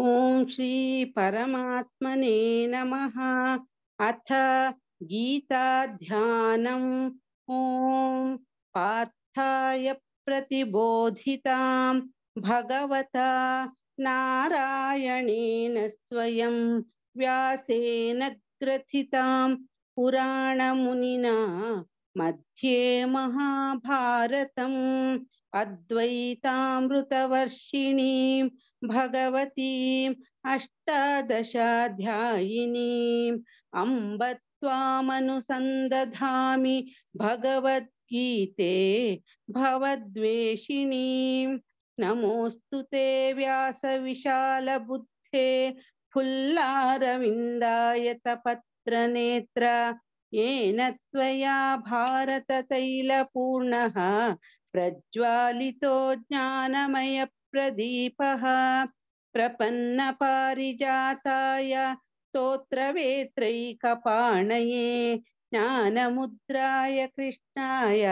ॐ श्रीपरमात्मने नमः अथ गीताध्यानम् ॐ पार्थाय प्रतिबोधितां भगवता नारायणेन स्वयं व्यासेन ग्रथितां पुराणमुनिना मध्ये महाभारतम् अद्वैतामृतवर्षिणी भगवतीम् अष्टादशाध्यायिनीम् अम्ब त्वामनुसन्दधामि भगवद्गीते भवद्वेषिणीं नमोऽस्तु ते व्यासविशालबुद्धे फुल्लारविन्दाय तपत्रनेत्र येन त्वया भारततैलपूर्णः प्रज्वालितो ज्ञानमयप्रदीपः प्रपन्नपारिजाताय स्तोत्रवेत्रैकपाणये ज्ञानमुद्राय कृष्णाय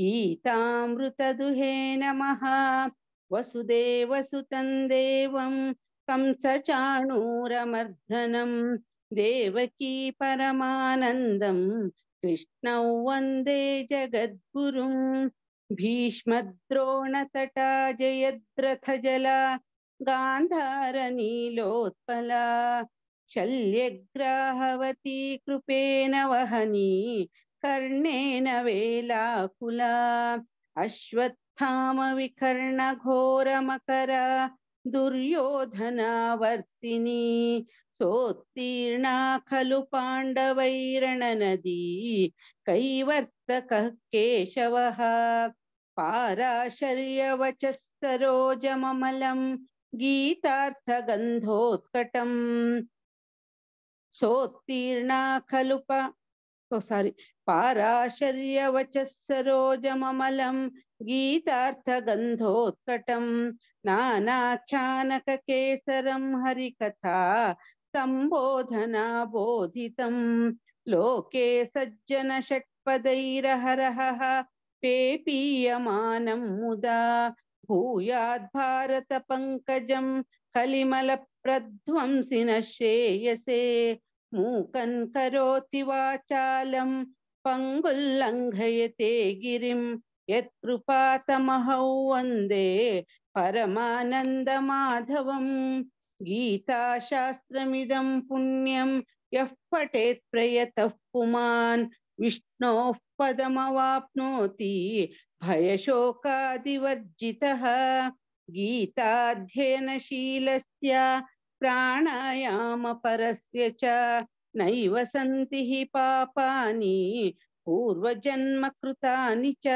गीतामृतदुहे नमः वसुदेवसुतं देवं कंसचाणूरमर्दनं देवकी परमानन्दं कृष्णौ वन्दे जगद्गुरुम् भीष्मद्रोणतटा जयद्रथजला गान्धारनीलोत्पला शल्यग्राहवती कृपेन वहनी कर्णेन वेलाकुला अश्वत्थामविकर्णघोरमकर दुर्योधनावर्तिनी सोत्तीर्णा खलु नदी कैवर्तकः केशव पाराशर्यवचस्तरोजममलं गीतागंधोत्कटम सोत्तीर्णा खलु ओ सारि पाराशर्यवचःसरोजममलं गीतागंधोत्कटम नानाख्यानककेसरं हरिकथा संबोधना बोधित लोके सज्जनषट्पदैरहरहः पेपीयमानं मुदा भूयाद्भारतपङ्कजं कलिमलप्रध्वंसिनः श्रेयसे मूकं करोति वाचालं पङ्गुल्लङ्घयते गिरिं यत्कृपातमहौ वन्दे परमानन्दमाधवम् गीताशास्त्रमिदं पुण्यं यः पठेत् प्रयतः पुमान् विष्णोः पदमवाप्नोति भयशोकादिवर्जितः गीताध्ययनशीलस्य प्राणायामपरस्य च नैव सन्ति हि पापानि पूर्वजन्मकृतानि च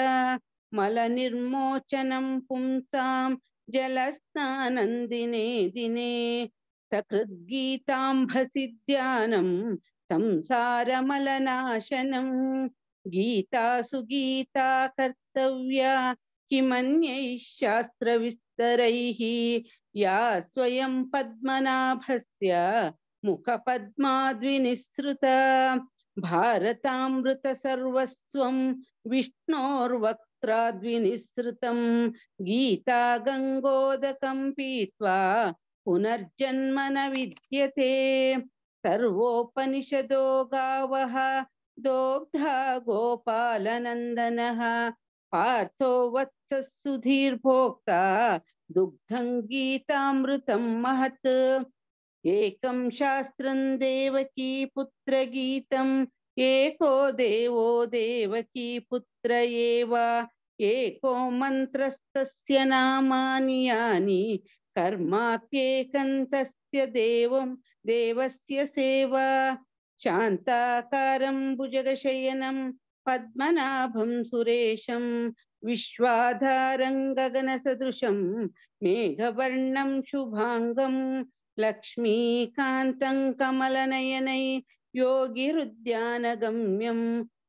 मलनिर्मोचनं पुंसां जलस्नानन्दिने दिने सकृद्गीताम्भसि ध्यानं संसारमलनाशनम् गीता सुगीता कर्तव्या शास्त्र विस्तर या स्वयं पद्मनाभ पद्मनाभस्य भारतामृत सर्वस्व विष्णोर्वक्त्राद्विनिःसृतं गीता गंगोदक पीवा पुनर्जन्म न विद्यते सर्वोपनिषदो दोग्ध गोपाल नंदन पार्थो वत्सः सुधीर्भोक्ता दुग्धं गीतामृतं महत् एकं शास्त्रं देवकी पुत्र गीतं एको देवो देवकी पुत्र एव एको मन्त्रस्तस्य नामानि यानि कर्माप्येकं तस्य देवं देवस्य सेवा शान्ताकारं भुजगशयनं पद्मनाभं सुरेशं विश्वाधारं गगनसदृशं मेघवर्णं शुभाङ्गं लक्ष्मीकान्तं कमलनयनै योगिरुद्यानगम्यं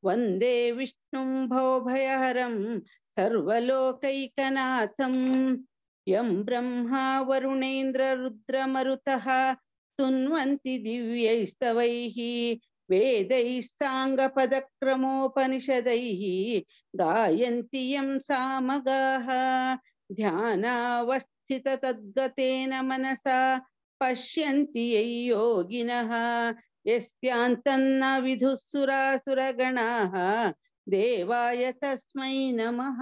वन्दे विष्णुं भवभयहरं सर्वलोकैकनाथं यं ब्रह्मा वरुणेन्द्ररुद्रमरुतः तुन्वन्ति दिव्यैस्तवैः वेदैः साङ्गपदक्रमोपनिषदैः गायन्ति यं सामगाः तद्गतेन मनसा पश्यन्ति यै योगिनः यस्यान्तन्न विधुः सुरासुरगणाः देवाय तस्मै नमः